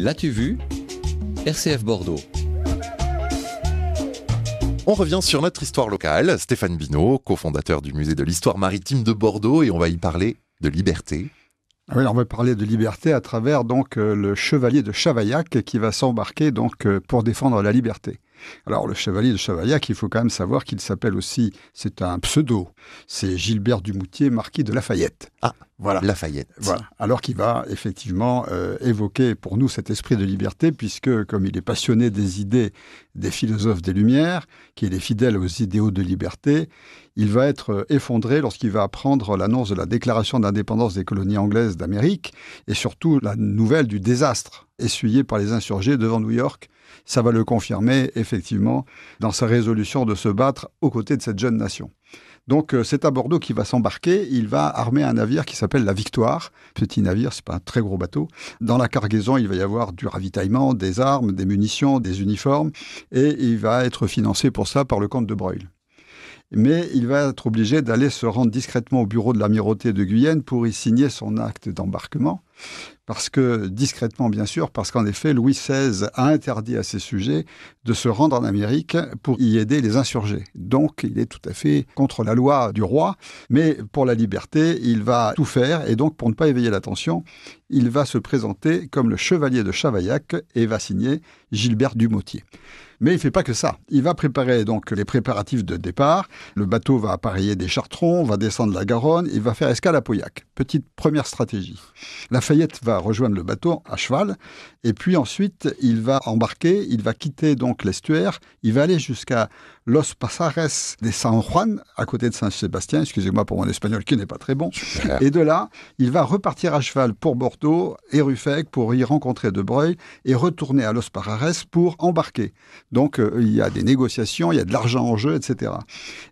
L'as-tu vu RCF Bordeaux. On revient sur notre histoire locale. Stéphane Binot, cofondateur du musée de l'histoire maritime de Bordeaux, et on va y parler de liberté. on va parler de liberté à travers donc euh, le chevalier de Chavaillac qui va s'embarquer donc euh, pour défendre la liberté. Alors le chevalier de Chavaillac, il faut quand même savoir qu'il s'appelle aussi, c'est un pseudo, c'est Gilbert Dumoutier, marquis de Lafayette. Ah. Voilà. Lafayette. Voilà. Alors qu'il va effectivement euh, évoquer pour nous cet esprit de liberté, puisque comme il est passionné des idées des philosophes des Lumières, qu'il est fidèle aux idéaux de liberté, il va être euh, effondré lorsqu'il va apprendre l'annonce de la déclaration d'indépendance des colonies anglaises d'Amérique, et surtout la nouvelle du désastre essuyé par les insurgés devant New York. Ça va le confirmer effectivement dans sa résolution de se battre aux côtés de cette jeune nation. Donc euh, c'est à Bordeaux qu'il va s'embarquer. Il va armer un navire qui s'appelle la Victoire. Petit navire, c'est pas un très gros bateau. Dans la cargaison, il va y avoir du ravitaillement, des armes, des munitions, des uniformes, et il va être financé pour ça par le comte de Breuil. Mais il va être obligé d'aller se rendre discrètement au bureau de l'amirauté de Guyenne pour y signer son acte d'embarquement. Parce que, discrètement bien sûr, parce qu'en effet, Louis XVI a interdit à ses sujets de se rendre en Amérique pour y aider les insurgés. Donc, il est tout à fait contre la loi du roi, mais pour la liberté, il va tout faire, et donc, pour ne pas éveiller l'attention, il va se présenter comme le chevalier de Chavaillac et va signer Gilbert Dumotier. Mais il fait pas que ça. Il va préparer donc les préparatifs de départ. Le bateau va appareiller des chartrons, va descendre la Garonne, il va faire escale à Pauillac. Petite première stratégie. Lafayette va rejoindre le bateau à cheval, et puis ensuite il va embarquer, il va quitter donc l'estuaire, il va aller jusqu'à Los Pasares de San Juan, à côté de Saint-Sébastien, excusez-moi pour mon espagnol qui n'est pas très bon. Et de là, il va repartir à cheval pour Bordeaux et Ruffec pour y rencontrer De Breuil et retourner à Los Pasares pour embarquer. Donc euh, il y a des négociations, il y a de l'argent en jeu, etc.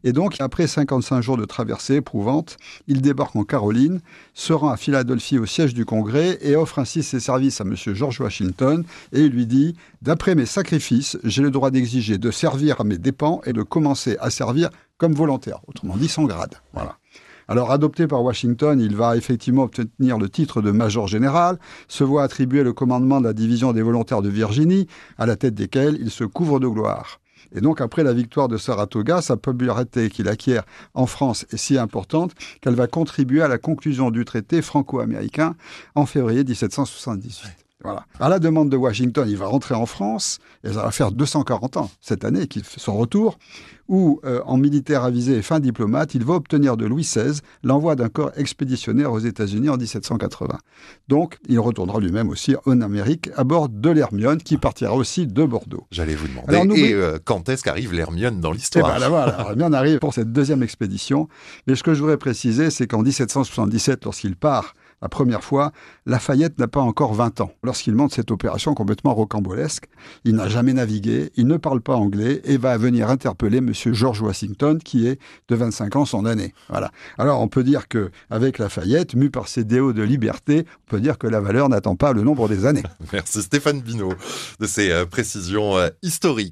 Et donc, après 55 jours de traversée éprouvante, il débarque en Caroline, se rend à Philadelphie au siège du Congrès et offre ainsi ses services à M. George Washington et il lui dit D'après mes sacrifices, j'ai le droit d'exiger de servir à mes dépens et de commencer à servir comme volontaire, autrement dit sans grade. Voilà. Alors adopté par Washington, il va effectivement obtenir le titre de major général, se voit attribuer le commandement de la division des volontaires de Virginie, à la tête desquels il se couvre de gloire. Et donc après la victoire de Saratoga, sa popularité qu'il acquiert en France est si importante qu'elle va contribuer à la conclusion du traité franco-américain en février 1778. À la demande de Washington, il va rentrer en France, et ça va faire 240 ans cette année qu'il fait son retour, où, euh, en militaire avisé et fin diplomate, il va obtenir de Louis XVI l'envoi d'un corps expéditionnaire aux États-Unis en 1780. Donc, il retournera lui-même aussi en Amérique à bord de l'Hermione, qui partira aussi de Bordeaux. J'allais vous demander. Euh, quand est-ce qu'arrive l'Hermione dans eh l'histoire ben, L'Hermione arrive pour cette deuxième expédition. Mais ce que je voudrais préciser, c'est qu'en 1777, lorsqu'il part la première fois, Lafayette n'a pas encore 20 ans. Lorsqu'il monte cette opération complètement rocambolesque, il n'a jamais navigué, il ne parle pas anglais et va venir interpeller M. George Washington, qui est de 25 ans son année. Voilà. Alors on peut dire que avec Lafayette, mu par ses déos de liberté, on peut dire que la valeur n'attend pas le nombre des années. Merci Stéphane Binaud de ces euh, précisions euh, historiques.